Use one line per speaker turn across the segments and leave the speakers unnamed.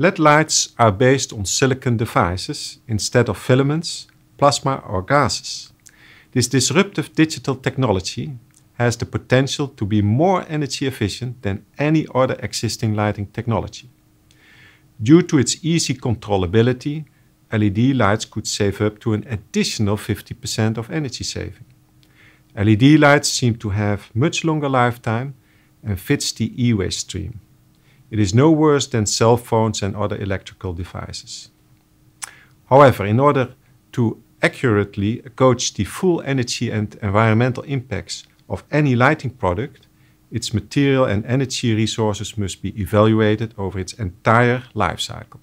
LED lights are based on silicon devices instead of filaments, plasma or gases. This disruptive digital technology has the potential to be more energy efficient than any other existing lighting technology. Due to its easy controllability, LED lights could save up to an additional 50% of energy saving. LED lights seem to have much longer lifetime and fits the e-waste stream. It is no worse than cell phones and other electrical devices. However, in order to accurately gauge the full energy and environmental impacts of any lighting product, its material and energy resources must be evaluated over its entire life cycle.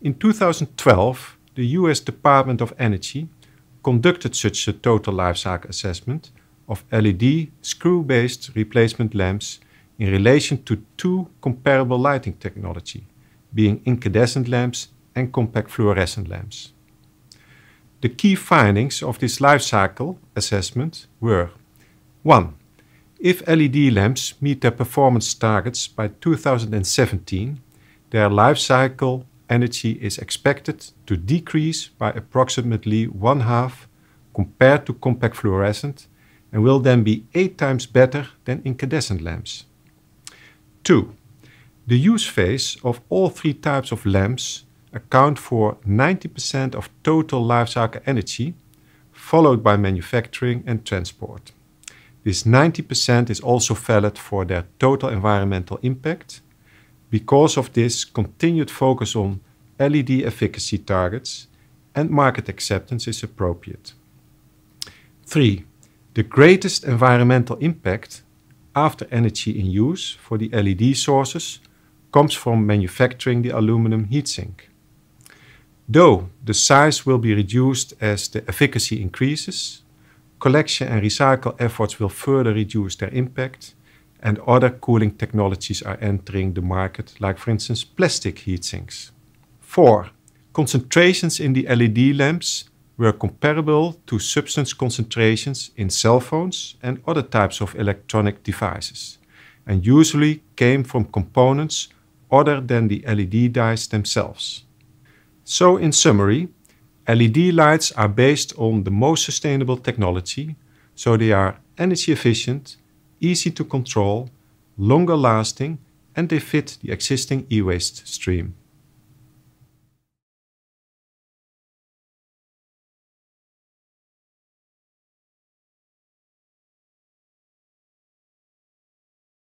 In 2012, the US Department of Energy conducted such a total life cycle assessment of LED screw-based replacement lamps in relation to two comparable lighting technology, being incandescent lamps and compact fluorescent lamps. The key findings of this life cycle assessment were 1. If LED lamps meet their performance targets by 2017, their life cycle energy is expected to decrease by approximately one half compared to compact fluorescent and will then be eight times better than incandescent lamps. 2. The use phase of all three types of lamps account for 90% of total life cycle energy, followed by manufacturing and transport. This 90% is also valid for their total environmental impact. Because of this continued focus on LED efficacy targets and market acceptance is appropriate. 3. The greatest environmental impact after energy in use for the LED sources comes from manufacturing the aluminum heatsink. Though the size will be reduced as the efficacy increases, collection and recycle efforts will further reduce their impact and other cooling technologies are entering the market, like for instance plastic heatsinks. 4. Concentrations in the LED lamps were comparable to substance concentrations in cell phones and other types of electronic devices, and usually came from components other than the LED dyes themselves. So in summary, LED lights are based on the most sustainable technology, so they are energy efficient, easy to control, longer lasting, and they fit the existing e-waste stream.